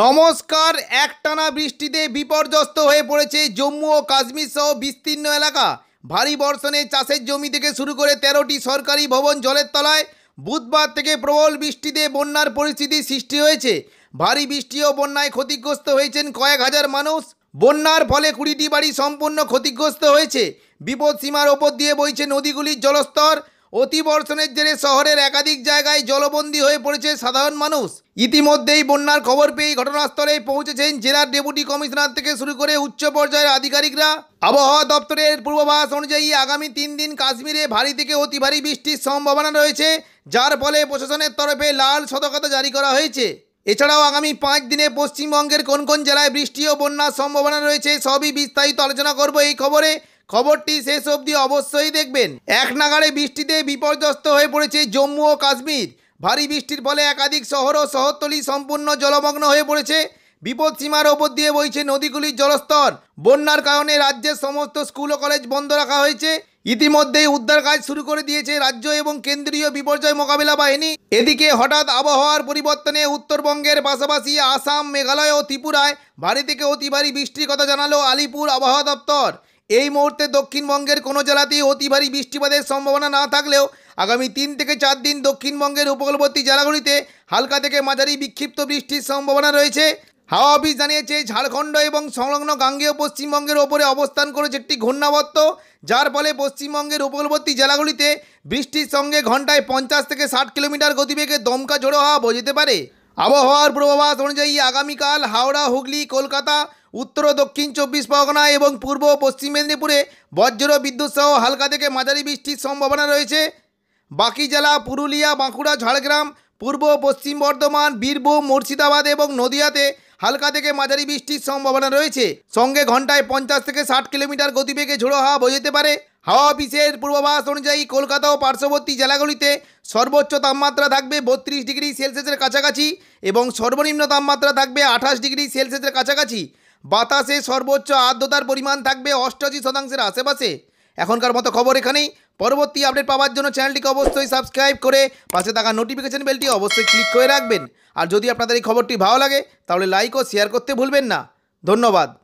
নমস্কার একটানা বৃষ্টিতে বিপর্যস্ত হয়ে পড়েছে জম্মু ও কাশ্মীর সহ বিস্তীর্ণ এলাকা ভারী বর্ষণে চাষের জমি থেকে শুরু করে তেরোটি সরকারি ভবন জলের তলায় বুধবার থেকে প্রবল বৃষ্টিতে বন্যার পরিস্থিতি সৃষ্টি হয়েছে ভারী বৃষ্টি ও বন্যায় ক্ষতিগ্রস্ত হয়েছেন কয়েক হাজার মানুষ বন্যার ফলে কুড়িটি বাড়ি সম্পূর্ণ ক্ষতিগ্রস্ত হয়েছে বিপদসীমার ওপর দিয়ে বইছে নদীগুলির জলস্তর অতিবর্ষণের জেরে শহরের একাধিক জায়গায় জলবন্দী হয়ে পড়েছে সাধারণ মানুষ ইতিমধ্যেই বন্যার খবর পেয়ে ঘটনাস্থলে পৌঁছেছেন জেলার ডেপুটি কমিশনার থেকে শুরু করে উচ্চ পর্যায়ের আধিকারিকরা আবহাওয়া দপ্তরের পূর্বাভাস অনুযায়ী আগামী তিন দিন কাশ্মীরে ভারী থেকে অতি ভারী বৃষ্টির সম্ভাবনা রয়েছে যার ফলে প্রশাসনের তরফে লাল সতর্কতা জারি করা হয়েছে এছাড়াও আগামী পাঁচ দিনে পশ্চিমবঙ্গের কোন কোন জেলায় বৃষ্টি ও বন্যার সম্ভাবনা রয়েছে সবই বিস্তারিত আলোচনা করব এই খবরে খবরটি শেষ অবধি অবশ্যই দেখবেন এক নাগারে বৃষ্টিতে বিপর্যস্ত হয়ে পড়েছে জম্মু ও কাশ্মীর ভারী বৃষ্টির ফলে একাধিক শহর ও শহরতলি সম্পূর্ণ জলমগ্ন হয়ে পড়েছে বিপদ সীমার ওপর দিয়ে বইছে নদীগুলির জলস্তর বন্যার কারণে রাজ্যের সমস্ত স্কুল ও কলেজ বন্ধ রাখা হয়েছে ইতিমধ্যেই উদ্ধার কাজ শুরু করে দিয়েছে রাজ্য এবং কেন্দ্রীয় বিপর্যয় মোকাবিলা বাহিনী এদিকে হঠাৎ আবহাওয়ার পরিবর্তনে উত্তরবঙ্গের পাশাপাশি আসাম মেঘালয় ও ত্রিপুরায় ভারী থেকে অতি ভারী বৃষ্টির কথা জানালো আলিপুর আবহাওয়া দপ্তর এই মুহূর্তে দক্ষিণবঙ্গের কোনো জেলাতেই অতি ভারী বৃষ্টিপাতের সম্ভাবনা না থাকলেও আগামী তিন থেকে চার দিন দক্ষিণবঙ্গের উপকূলবর্তী জেলাগুলিতে হালকা থেকে মাঝারি বিক্ষিপ্ত বৃষ্টির সম্ভাবনা রয়েছে হাওয়া অফিস জানিয়েছে ঝাড়খণ্ড এবং সংলগ্ন গাঙ্গেয় পশ্চিমবঙ্গের ওপরে অবস্থান করেছে একটি ঘূর্ণাবর্ত যার ফলে পশ্চিমবঙ্গের উপকূলবর্তী জেলাগুলিতে বৃষ্টির সঙ্গে ঘন্টায় পঞ্চাশ থেকে ষাট কিলোমিটার গতিবেগে দমকা ঝোড়ো হওয়া বোঝাতে পারে আবহাওয়ার পূর্বাভাস অনুযায়ী আগামীকাল হাওড়া হুগলি কলকাতা উত্তর ও দক্ষিণ চব্বিশ পরগনা এবং পূর্ব পশ্চিম মেদিনীপুরে বজ্র বিদ্যুৎ সহ হালকা থেকে মাঝারি বৃষ্টির সম্ভাবনা রয়েছে বাকি জেলা পুরুলিয়া বাঁকুড়া ঝাড়গ্রাম পূর্ব পশ্চিম বর্ধমান বীরভূম মুর্শিদাবাদ এবং নদিয়াতে হালকা থেকে মাঝারি বৃষ্টির সম্ভাবনা রয়েছে সঙ্গে ঘন্টায় পঞ্চাশ থেকে ষাট কিলোমিটার গতিবেগে ঝোড়ো হাওয়া বয়ে যেতে পারে হাওয়া অফিসের পূর্বাভাস অনুযায়ী কলকাতা ও পার্শ্ববর্তী জেলাগুলিতে সর্বোচ্চ তাপমাত্রা থাকবে বত্রিশ ডিগ্রি সেলসিয়াসের কাছাকাছি এবং সর্বনিম্ন তাপমাত্রা থাকবে আঠাশ ডিগ্রি সেলসিয়াসের কাছাকাছি বাতাসে সর্বোচ্চ আর্দ্রতার পরিমাণ থাকবে অষ্টআশি শতাংশের আশেপাশে এখনকার মতো খবর এখানেই পরবর্তী আপডেট পাওয়ার জন্য চ্যানেলটিকে অবশ্যই সাবস্ক্রাইব করে পাশে থাকা নোটিফিকেশন বেলটি অবশ্যই ক্লিক করে রাখবেন আর যদি আপনাদের এই খবরটি ভালো লাগে তাহলে লাইক ও শেয়ার করতে ভুলবেন না ধন্যবাদ